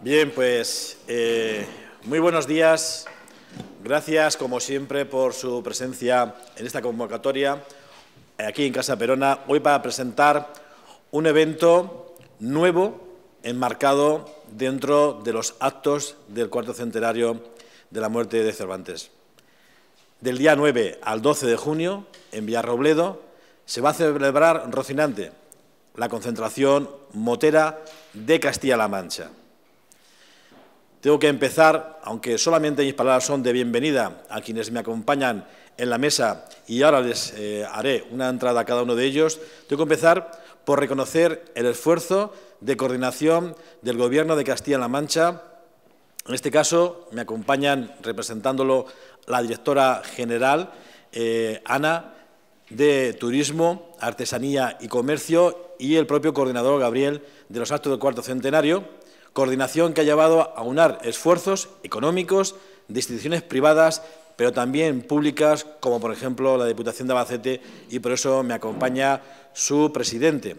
Bien, pues eh, muy buenos días. Gracias, como siempre, por su presencia en esta convocatoria eh, aquí en Casa Perona, hoy para presentar un evento nuevo enmarcado dentro de los actos del cuarto centenario de la muerte de Cervantes. Del día 9 al 12 de junio, en Villarrobledo, se va a celebrar Rocinante, la concentración motera de Castilla-La Mancha. Tengo que empezar, aunque solamente mis palabras son de bienvenida a quienes me acompañan en la mesa y ahora les eh, haré una entrada a cada uno de ellos, tengo que empezar por reconocer el esfuerzo de coordinación del Gobierno de Castilla-La Mancha. En este caso me acompañan, representándolo, la directora general, eh, Ana, de Turismo, Artesanía y Comercio y el propio coordinador Gabriel de los actos del cuarto centenario coordinación que ha llevado a unar esfuerzos económicos de instituciones privadas, pero también públicas, como por ejemplo la Diputación de Abacete, y por eso me acompaña su presidente.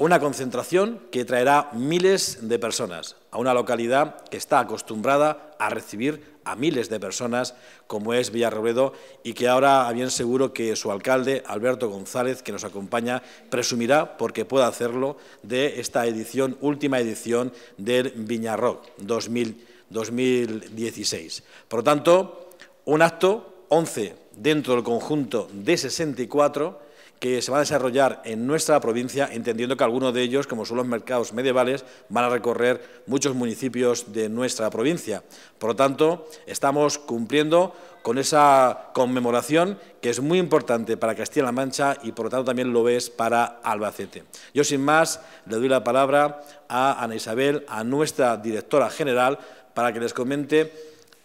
Una concentración que traerá miles de personas a una localidad que está acostumbrada a recibir a miles de personas como es Villarrobledo y que ahora, bien seguro, que su alcalde, Alberto González, que nos acompaña, presumirá, porque pueda hacerlo, de esta edición, última edición del Viñarroc 2016. Por lo tanto, un acto, 11 dentro del conjunto de 64 que se va a desarrollar en nuestra provincia, entendiendo que algunos de ellos, como son los mercados medievales, van a recorrer muchos municipios de nuestra provincia. Por lo tanto, estamos cumpliendo con esa conmemoración que es muy importante para Castilla-La Mancha y por lo tanto también lo es para Albacete. Yo sin más le doy la palabra a Ana Isabel, a nuestra directora general, para que les comente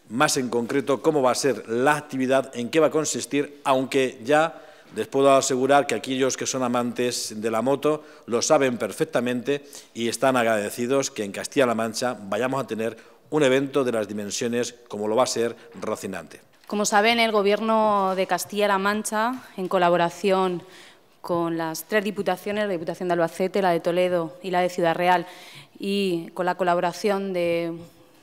más en concreto cómo va a ser la actividad, en qué va a consistir, aunque ya les puedo asegurar que aquellos que son amantes de la moto lo saben perfectamente y están agradecidos que en Castilla-La Mancha vayamos a tener un evento de las dimensiones como lo va a ser Rocinante. Como saben, el Gobierno de Castilla-La Mancha, en colaboración con las tres diputaciones, la Diputación de Albacete, la de Toledo y la de Ciudad Real, y con la colaboración de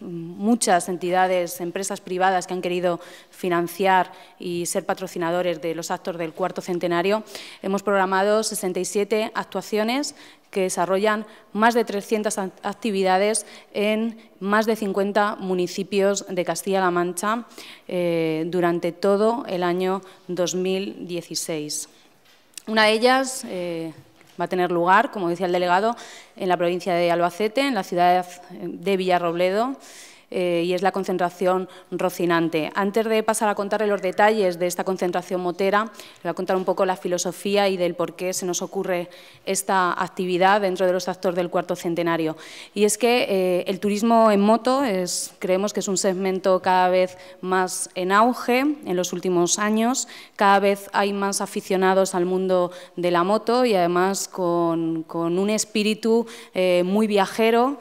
muchas entidades, empresas privadas que han querido financiar y ser patrocinadores de los actos del cuarto centenario, hemos programado 67 actuaciones que desarrollan más de 300 actividades en más de 50 municipios de Castilla-La Mancha eh, durante todo el año 2016. Una de ellas, eh, va a tener lugar, como decía el delegado, en la provincia de Albacete, en la ciudad de Villarrobledo, eh, y es la concentración rocinante. Antes de pasar a contarle los detalles de esta concentración motera, le voy a contar un poco la filosofía y del por qué se nos ocurre esta actividad dentro de los actores del cuarto centenario. Y es que eh, el turismo en moto es, creemos que es un segmento cada vez más en auge en los últimos años, cada vez hay más aficionados al mundo de la moto y además con, un espíritu eh, muy viajero,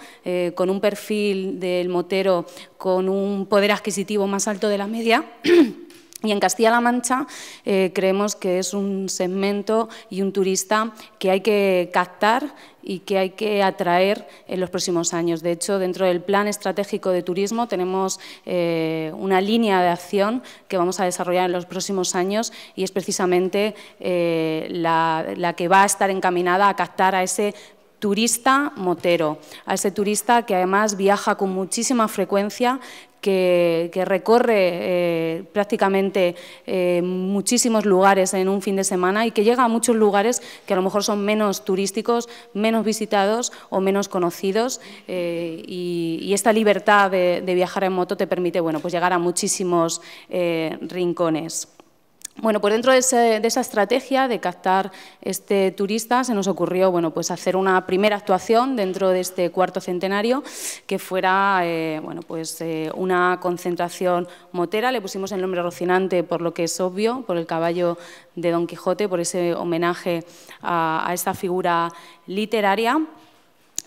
con un perfil del motero con un poder adquisitivo más alto de la media. Y en Castilla-La Mancha eh, creemos que es un segmento y un turista que hay que captar y que hay que atraer en los próximos años. De hecho, dentro del Plan Estratégico de Turismo tenemos eh, una línea de acción que vamos a desarrollar en los próximos años y es precisamente eh, la, la que va a estar encaminada a captar a ese turista motero, a ese turista que además viaja con muchísima frecuencia, que, recorre eh, prácticamente eh, muchísimos lugares en un fin de semana y que llega a muchos lugares que a lo mejor son menos turísticos, menos visitados o menos conocidos eh, y, esta libertad de, de, viajar en moto te permite bueno, pues llegar a muchísimos rincones. Bueno, pues dentro de, esa estrategia de captar este turista se nos ocurrió bueno, pues hacer una primera actuación dentro de este cuarto centenario que fuera eh, bueno, pues, eh, una concentración motera, le pusimos el nombre Rocinante por lo que es obvio, por el caballo de Don Quijote, por ese homenaje a, a esta figura literaria.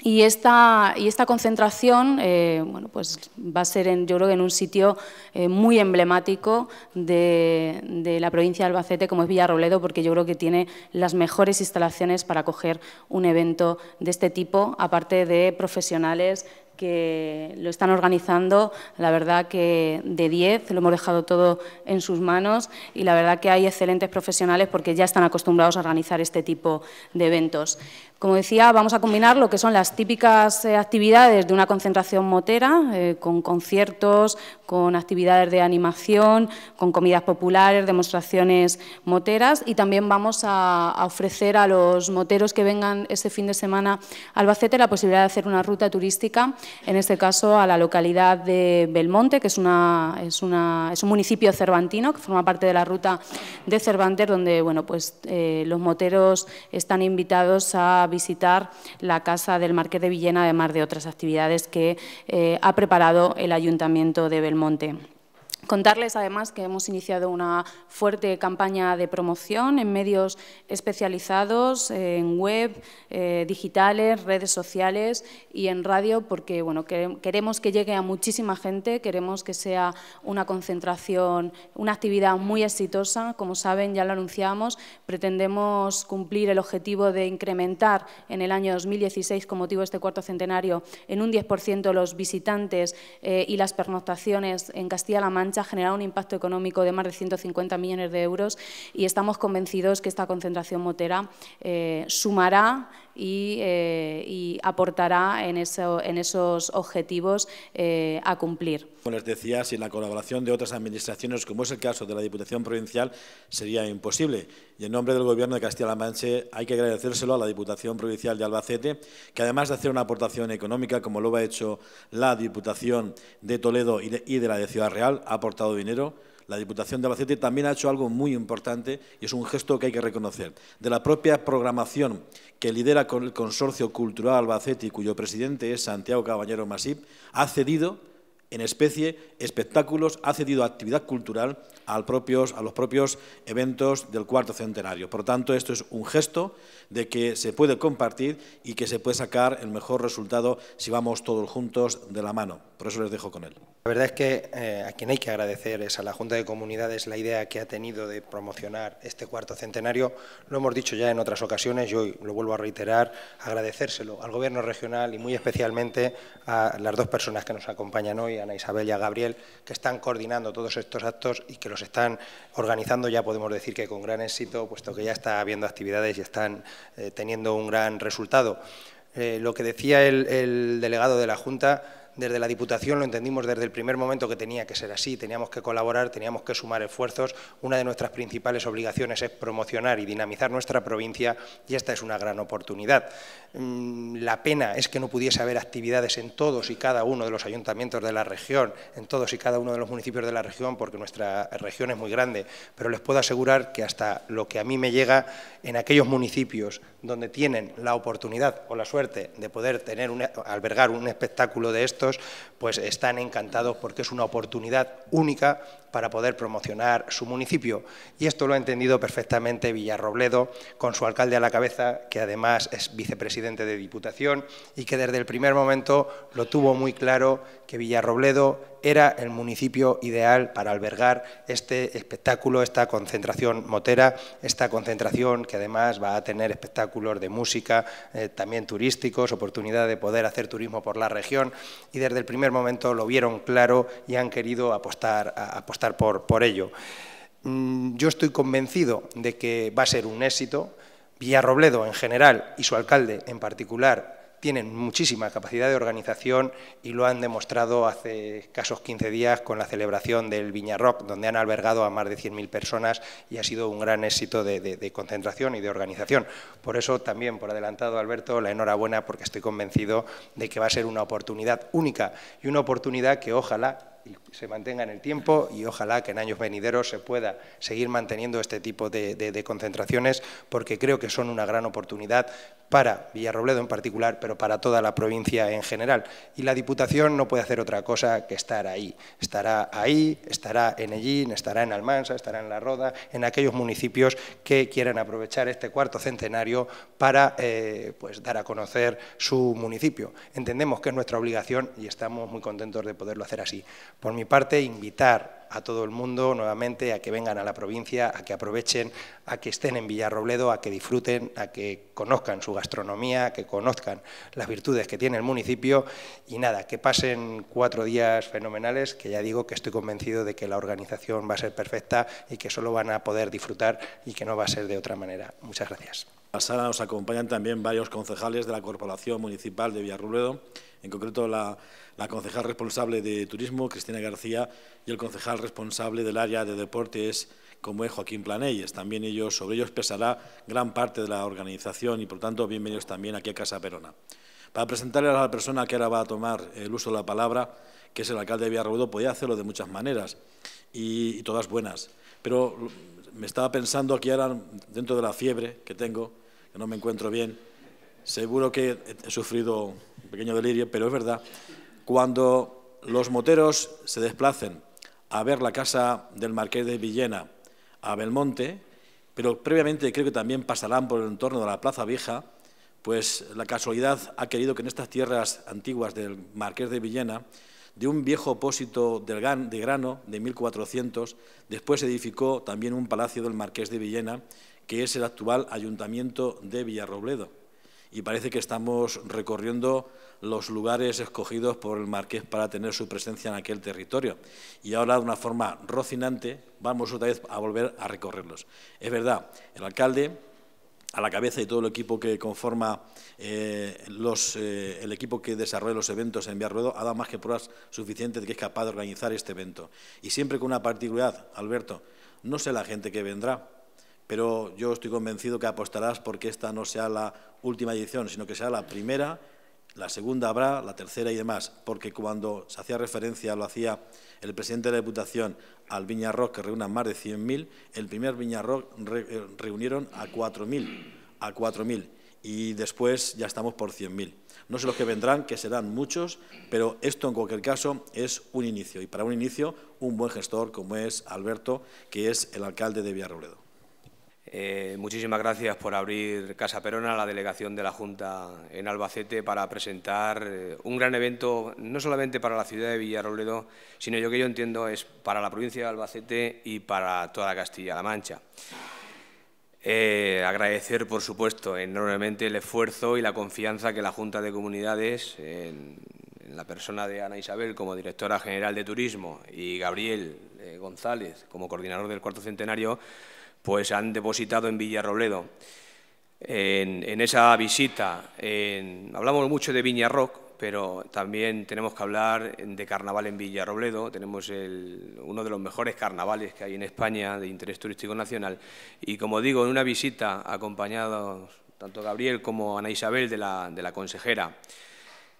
Y esta, y esta concentración eh, bueno, pues va a ser, en, yo creo en un sitio eh, muy emblemático de, la provincia de Albacete, como es Villarrobledo, porque yo creo que tiene las mejores instalaciones para acoger un evento de este tipo, aparte de profesionales que lo están organizando, la verdad que de 10, lo hemos dejado todo en sus manos y la verdad que hay excelentes profesionales porque ya están acostumbrados a organizar este tipo de eventos. Como decía, vamos a combinar lo que son las típicas eh, actividades de una concentración motera, eh, con conciertos, con actividades de animación, con comidas populares, demostraciones moteras y también vamos a, ofrecer a los moteros que vengan este fin de semana a Albacete la posibilidad de hacer una ruta turística, en este caso a la localidad de Belmonte, que es, una, un municipio cervantino que forma parte de la ruta de Cervantes, donde bueno, pues, eh, los moteros están invitados a visitar la Casa del Marqués de Villena, además de otras actividades que eh, ha preparado el Ayuntamiento de Belmonte. Contarles además que hemos iniciado una fuerte campaña de promoción en medios especializados, en web, eh, digitales, redes sociales y en radio, porque bueno, queremos que llegue a muchísima gente, queremos que sea una concentración, una actividad muy exitosa. Como saben, ya lo anunciamos, pretendemos cumplir el objetivo de incrementar en el año 2016, con motivo de este cuarto centenario, en un 10% los visitantes eh, y las pernoctaciones en Castilla-La Mancha ha generar un impacto económico de más de 150 millones de euros y estamos convencidos que esta concentración motera eh, sumará eh, y, aportará en, esos objetivos eh, a cumplir. Como les decía, sin la colaboración de otras administraciones, como es el caso de la Diputación Provincial, sería imposible. Y en nombre del Gobierno de Castilla-La Mancha hay que agradecérselo a la Diputación Provincial de Albacete, que además de hacer una aportación económica, como lo ha hecho la Diputación de Toledo y de la de Ciudad Real, ha aportado dinero la Diputación de Albacete también ha hecho algo muy importante y es un gesto que hay que reconocer. De la propia programación que lidera con el Consorcio Cultural Albacete cuyo presidente es Santiago Caballero Masip, ha cedido en especie espectáculos, ha cedido actividad cultural al propios, a los propios eventos del cuarto centenario. Por tanto, esto es un gesto de que se puede compartir y que se puede sacar el mejor resultado si vamos todos juntos de la mano. Por eso les dejo con él. La verdad es que eh, a quien hay que agradecer es a la Junta de Comunidades la idea que ha tenido de promocionar este cuarto centenario. Lo hemos dicho ya en otras ocasiones y hoy lo vuelvo a reiterar, agradecérselo al Gobierno regional y muy especialmente a las dos personas que nos acompañan hoy, Ana Isabel y a Gabriel, que están coordinando todos estos actos y que los están organizando, ya podemos decir que con gran éxito, puesto que ya está habiendo actividades y están eh, teniendo un gran resultado. Eh, lo que decía el, el delegado de la Junta desde la Diputación lo entendimos desde el primer momento que tenía que ser así, teníamos que colaborar, teníamos que sumar esfuerzos. Una de nuestras principales obligaciones es promocionar y dinamizar nuestra provincia y esta es una gran oportunidad. Mm, la pena es que no pudiese haber actividades en todos y cada uno de los ayuntamientos de la región, en todos y cada uno de los municipios de la región, porque nuestra región es muy grande, pero les puedo asegurar que hasta lo que a mí me llega en aquellos municipios donde tienen la oportunidad o la suerte de poder tener e, albergar un espectáculo de estos, pues están encantados porque es una oportunidad única para poder promocionar su municipio. Y esto lo ha entendido perfectamente Villarrobledo, con su alcalde a la cabeza, que además es vicepresidente de Diputación y que desde el primer momento lo tuvo muy claro que Villarrobledo era el municipio ideal para albergar este espectáculo, esta concentración motera, esta concentración que además va a tener espectáculos de música, eh, también turísticos, oportunidad de poder hacer turismo por la región y desde el primer momento lo vieron claro y han querido apostar, a, apostar por, por ello. Mm, yo estoy convencido de que va a ser un éxito. Villarrobledo en general y su alcalde en particular tienen muchísima capacidad de organización y lo han demostrado hace casos 15 días con la celebración del Viña donde han albergado a más de 100.000 personas y ha sido un gran éxito de, concentración y de organización. Por eso también, por adelantado, Alberto, la enhorabuena porque estoy convencido de que va a ser una oportunidad única y una oportunidad que ojalá se mantenga en el tiempo y ojalá que en años venideros se pueda seguir manteniendo este tipo de, concentraciones porque creo que son una gran oportunidad para Villarrobledo en particular, pero para toda la provincia en general. Y la Diputación no puede hacer otra cosa que estar ahí. Estará ahí, estará en Ellín, estará en Almansa, estará en La Roda, en aquellos municipios que quieran aprovechar este cuarto centenario para eh, pues, dar a conocer su municipio. Entendemos que es nuestra obligación y estamos muy contentos de poderlo hacer así. Por mi parte, invitar a todo el mundo nuevamente a que vengan a la provincia, a que aprovechen, a que estén en Villarrobledo, a que disfruten, a que conozcan su gastronomía, a que conozcan las virtudes que tiene el municipio y nada, que pasen cuatro días fenomenales, que ya digo que estoy convencido de que la organización va a ser perfecta y que solo van a poder disfrutar y que no va a ser de otra manera. Muchas gracias la sala nos acompañan también varios concejales de la Corporación Municipal de Villarrubledo, en concreto la, concejal responsable de Turismo, Cristina García, y el concejal responsable del área de deportes, como es Joaquín Planelles. También ellos, sobre ellos pesará gran parte de la organización y, por tanto, bienvenidos también aquí a Casa Perona. Para presentarle a la persona que ahora va a tomar el uso de la palabra, que es el alcalde de Villarrubledo, podía hacerlo de muchas maneras y, y todas buenas. Pero me estaba pensando aquí ahora, dentro de la fiebre que tengo, no me encuentro bien. Seguro que he sufrido un pequeño delirio, pero es verdad. Cuando los moteros se desplacen a ver la casa del marqués de Villena a Belmonte, pero previamente creo que también pasarán por el entorno de la Plaza Vieja, pues la casualidad ha querido que en estas tierras antiguas del marqués de Villena, de un viejo opósito de grano de 1400, después se edificó también un palacio del marqués de Villena, que es el actual Ayuntamiento de Villarrobledo. Y parece que estamos recorriendo los lugares escogidos por el marqués para tener su presencia en aquel territorio. Y ahora, de una forma rocinante, vamos otra vez a volver a recorrerlos. Es verdad, el alcalde, a la cabeza y todo el equipo que conforma eh, los, eh, el equipo que desarrolla los eventos en Villarrobledo... ha dado más que pruebas suficientes de que es capaz de organizar este evento. Y siempre con una particularidad, Alberto, no sé la gente que vendrá, pero yo estoy convencido que apostarás porque esta no sea la última edición, sino que sea la primera, la segunda habrá, la tercera y demás, porque cuando se hacía referencia, lo hacía el presidente de la Diputación al Viñarroc, que reúna más de 100.000, el primer Viñarroc eh, reunieron a 4.000, a 4.000, y después ya estamos por 100.000. No sé los que vendrán, que serán muchos, pero esto en cualquier caso es un inicio, y para un inicio un buen gestor como es Alberto, que es el alcalde de Villarrobledo. Eh, muchísimas gracias por abrir Casa Perona, ...a la delegación de la Junta en Albacete, para presentar eh, un gran evento, no solamente para la ciudad de Villarrobledo, sino yo que yo entiendo es para la provincia de Albacete y para toda Castilla-La Mancha. Eh, agradecer, por supuesto, enormemente el esfuerzo y la confianza que la Junta de Comunidades, en la persona de Ana Isabel como directora general de Turismo y Gabriel González como coordinador del Cuarto Centenario, pues han depositado en Villarrobledo. En, esa visita, hablamos mucho de Viñarroc, pero también tenemos que hablar de carnaval en Villarrobledo. Tenemos uno de los mejores carnavales que hay en España de interés turístico nacional. Y como digo, en una visita acompañados tanto Gabriel como Ana Isabel de la, consejera,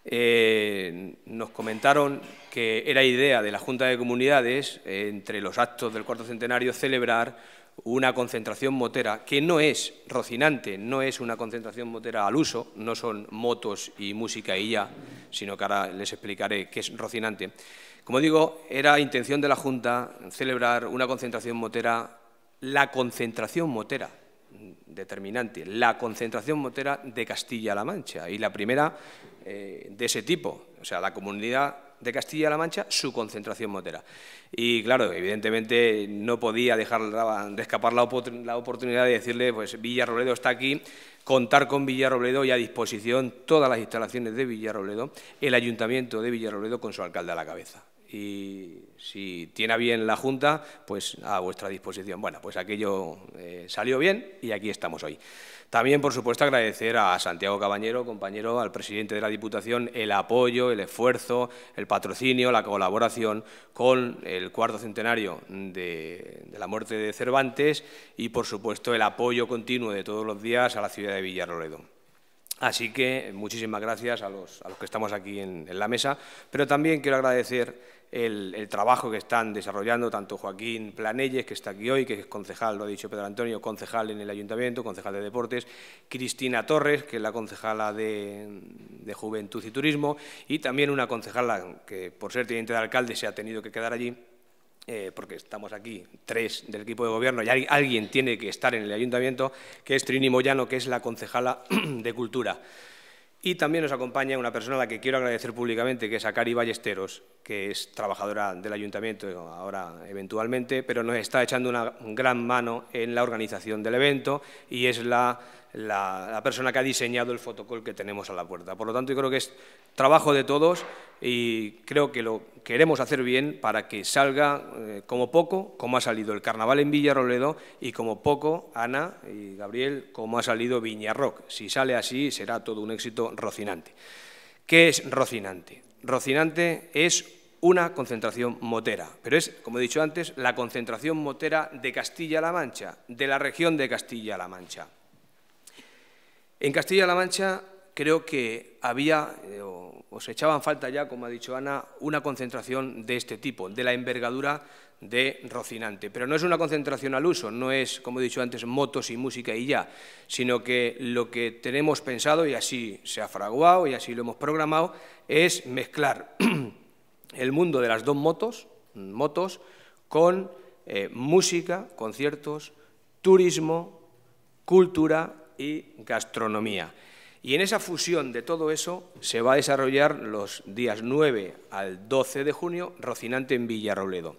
eh, nos comentaron que era idea de la Junta de Comunidades, entre los actos del cuarto centenario, celebrar una concentración motera que no es rocinante, no es una concentración motera al uso, no son motos y música y ya, sino que ahora les explicaré qué es rocinante. Como digo, era intención de la Junta celebrar una concentración motera, la concentración motera, determinante, la concentración motera de Castilla-La Mancha y la primera eh, de ese tipo, o sea, la comunidad de Castilla-La Mancha, su concentración motera. Y claro, evidentemente no podía dejar de escapar la, oportunidad de decirle, pues Villarrobledo está aquí, contar con Villarrobledo y a disposición todas las instalaciones de Villarrobledo, el ayuntamiento de Villarrobledo con su alcalde a la cabeza y si tiene bien la Junta, pues a vuestra disposición. Bueno, pues aquello eh, salió bien y aquí estamos hoy. También, por supuesto, agradecer a Santiago Cabañero, compañero, al presidente de la Diputación, el apoyo, el esfuerzo, el patrocinio, la colaboración con el cuarto centenario de, la muerte de Cervantes y, por supuesto, el apoyo continuo de todos los días a la ciudad de Villarroledo. Así que muchísimas gracias a los, que estamos aquí en la mesa, pero también quiero agradecer el, trabajo que están desarrollando tanto Joaquín Planelles, que está aquí hoy, que es concejal, lo ha dicho Pedro Antonio, concejal en el Ayuntamiento, concejal de Deportes, Cristina Torres, que es la concejala de, Juventud y Turismo, y también una concejala que, por ser teniente de alcalde, se ha tenido que quedar allí, eh, porque estamos aquí tres del equipo de gobierno y alguien tiene que estar en el ayuntamiento, que es Trini Moyano, que es la concejala de Cultura. Y también nos acompaña una persona a la que quiero agradecer públicamente, que es a Ballesteros, que es trabajadora del ayuntamiento ahora eventualmente, pero nos está echando una gran mano en la organización del evento y es la la, persona que ha diseñado el fotocol que tenemos a la puerta. Por lo tanto, yo creo que es trabajo de todos y creo que lo queremos hacer bien para que salga eh, como poco, como ha salido el carnaval en Villarroledo y como poco, Ana y Gabriel, como ha salido Viñarroc. Si sale así, será todo un éxito rocinante. ¿Qué es rocinante? Rocinante es una concentración motera, pero es, como he dicho antes, la concentración motera de Castilla-La Mancha, de la región de Castilla-La Mancha. En Castilla-La Mancha creo que había, eh, o, se echaban falta ya, como ha dicho Ana, una concentración de este tipo, de la envergadura de Rocinante. Pero no es una concentración al uso, no es, como he dicho antes, motos y música y ya, sino que lo que tenemos pensado, y así se ha fraguado y así lo hemos programado, es mezclar el mundo de las dos motos, motos con eh, música, conciertos, turismo, cultura y gastronomía. Y en esa fusión de todo eso se va a desarrollar los días 9 al 12 de junio Rocinante en Villarrobledo.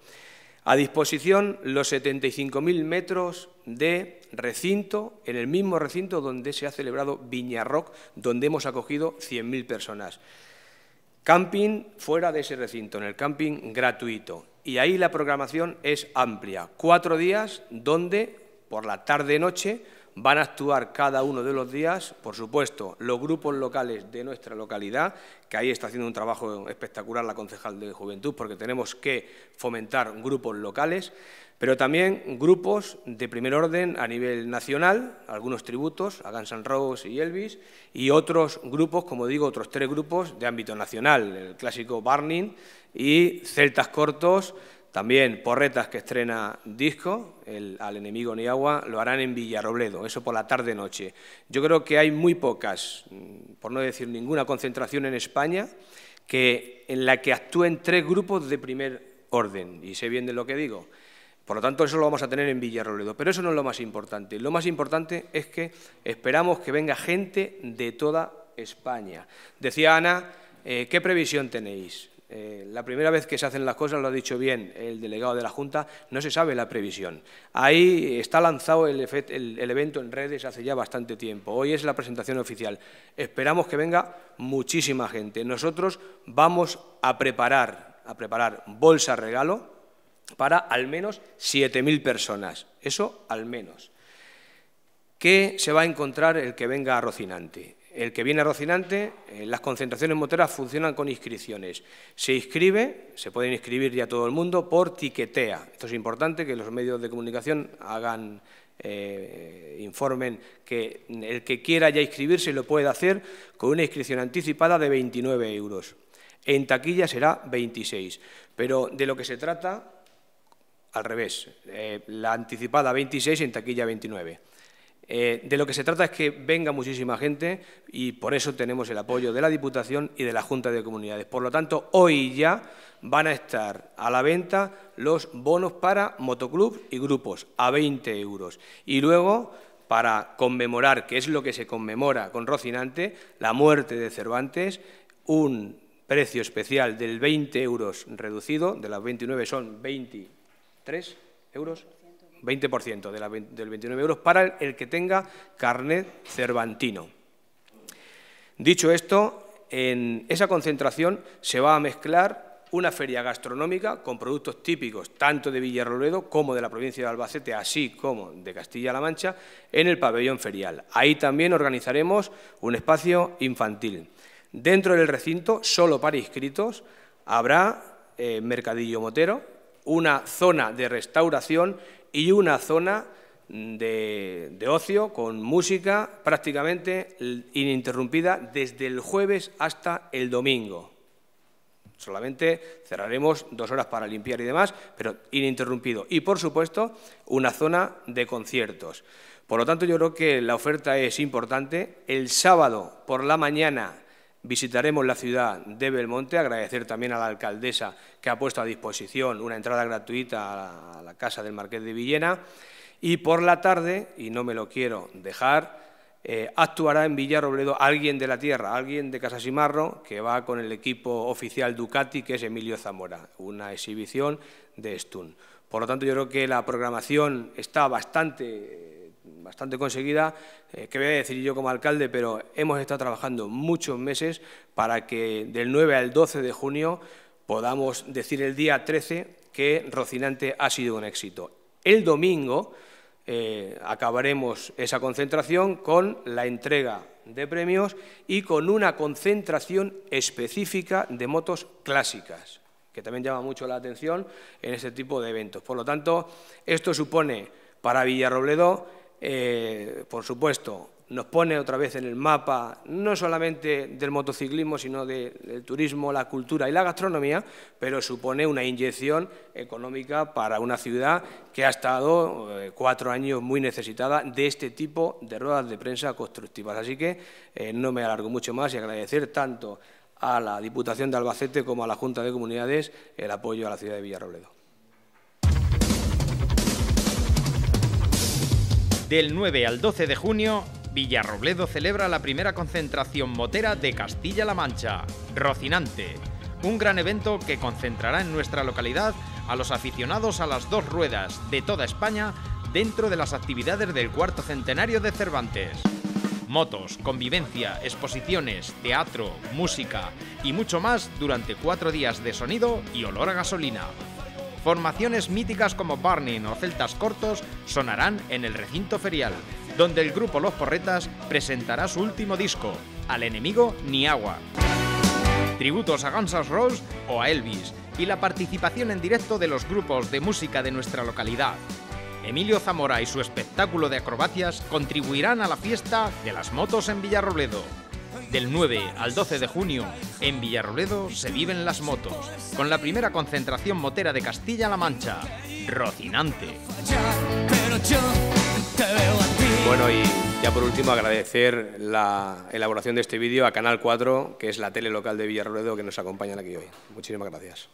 A disposición los 75.000 metros de recinto, en el mismo recinto donde se ha celebrado Rock donde hemos acogido 100.000 personas. Camping fuera de ese recinto, en el camping gratuito. Y ahí la programación es amplia. Cuatro días donde, por la tarde-noche, van a actuar cada uno de los días, por supuesto, los grupos locales de nuestra localidad, que ahí está haciendo un trabajo espectacular la concejal de Juventud, porque tenemos que fomentar grupos locales, pero también grupos de primer orden a nivel nacional, algunos tributos a Guns N' y Elvis, y otros grupos, como digo, otros tres grupos de ámbito nacional, el clásico Barning y Celtas Cortos, también Porretas, que estrena disco, al enemigo ni agua, lo harán en Villarrobledo, eso por la tarde-noche. Yo creo que hay muy pocas, mm, por no decir ninguna, concentración en España que, en la que actúen tres grupos de primer orden, y sé bien de lo que digo. Por lo tanto, eso lo vamos a tener en Villarrobledo. Pero eso no es lo más importante. Lo más importante es que esperamos que venga gente de toda España. Decía Ana, eh, ¿qué previsión tenéis? Eh, la primera vez que se hacen las cosas, lo ha dicho bien el delegado de la Junta, no se sabe la previsión. Ahí está lanzado el, evento en redes hace ya bastante tiempo. Hoy es la presentación oficial. Esperamos que venga muchísima gente. Nosotros vamos a preparar, a preparar bolsa regalo para al menos 7.000 personas. Eso al menos. ¿Qué se va a encontrar el que venga a Rocinante? el que viene Rocinante, eh, las concentraciones moteras funcionan con inscripciones. Se inscribe, se pueden inscribir ya todo el mundo, por tiquetea. Esto es importante que los medios de comunicación hagan, eh, informen que el que quiera ya inscribirse lo puede hacer con una inscripción anticipada de 29 euros. En taquilla será 26. Pero de lo que se trata, al revés, eh, la anticipada 26, en taquilla 29. Eh, de lo que se trata es que venga muchísima gente y por eso tenemos el apoyo de la Diputación y de la Junta de Comunidades. Por lo tanto, hoy ya van a estar a la venta los bonos para motoclub y grupos a 20 euros. Y luego, para conmemorar, que es lo que se conmemora con Rocinante, la muerte de Cervantes, un precio especial del 20 euros reducido, de las 29 son 23 euros, 20% del 29 euros para el que tenga carne cervantino. Dicho esto, en esa concentración se va a mezclar una feria gastronómica con productos típicos tanto de Villarroledo como de la provincia de Albacete, así como de Castilla-La Mancha, en el pabellón ferial. Ahí también organizaremos un espacio infantil. Dentro del recinto, solo para inscritos, habrá eh, mercadillo motero, una zona de restauración y una zona de, de, ocio con música prácticamente ininterrumpida desde el jueves hasta el domingo. Solamente cerraremos dos horas para limpiar y demás, pero ininterrumpido. Y, por supuesto, una zona de conciertos. Por lo tanto, yo creo que la oferta es importante. El sábado por la mañana Visitaremos la ciudad de Belmonte, agradecer también a la alcaldesa que ha puesto a disposición una entrada gratuita a la, casa del Marqués de Villena. Y por la tarde, y no me lo quiero dejar, eh, actuará en Villarrobledo alguien de la tierra, alguien de Casasimarro, que va con el equipo oficial Ducati, que es Emilio Zamora, una exhibición de Stun. Por lo tanto, yo creo que la programación está bastante bastante conseguida, eh, que voy a decir yo como alcalde, pero hemos estado trabajando muchos meses para que del 9 al 12 de junio podamos decir el día 13 que Rocinante ha sido un éxito. El domingo eh, acabaremos esa concentración con la entrega de premios y con una concentración específica de motos clásicas, que también llama mucho la atención en este tipo de eventos. Por lo tanto, esto supone para Villarrobledo eh, por supuesto, nos pone otra vez en el mapa no solamente del motociclismo, sino del turismo, la cultura y la gastronomía, pero supone una inyección económica para una ciudad que ha estado eh, cuatro años muy necesitada de este tipo de ruedas de prensa constructivas. Así que eh, no me alargo mucho más y agradecer tanto a la Diputación de Albacete como a la Junta de Comunidades el apoyo a la ciudad de Villarrobledo. Del 9 al 12 de junio, Villarrobledo celebra la primera concentración motera de Castilla-La Mancha, Rocinante, un gran evento que concentrará en nuestra localidad a los aficionados a las dos ruedas de toda España dentro de las actividades del cuarto centenario de Cervantes. Motos, convivencia, exposiciones, teatro, música y mucho más durante cuatro días de sonido y olor a gasolina formaciones míticas como Burning o Celtas Cortos sonarán en el recinto ferial, donde el grupo Los Porretas presentará su último disco, Al enemigo ni agua. Tributos a Guns N' o a Elvis y la participación en directo de los grupos de música de nuestra localidad. Emilio Zamora y su espectáculo de acrobacias contribuirán a la fiesta de las motos en Villarrobledo. Del 9 al 12 de junio, en Villarroledo se viven las motos, con la primera concentración motera de Castilla-La Mancha, Rocinante. Bueno, y ya por último agradecer la elaboración de este vídeo a Canal 4, que es la tele local de Villarroledo que nos acompañan aquí hoy. Muchísimas gracias.